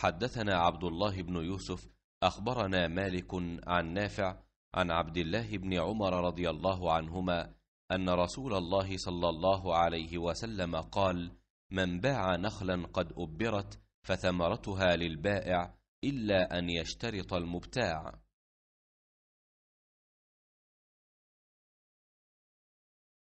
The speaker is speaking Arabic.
حدثنا عبد الله بن يوسف أخبرنا مالك عن نافع عن عبد الله بن عمر رضي الله عنهما أن رسول الله صلى الله عليه وسلم قال من باع نخلا قد أبرت فثمرتها للبائع إلا أن يشترط المبتاع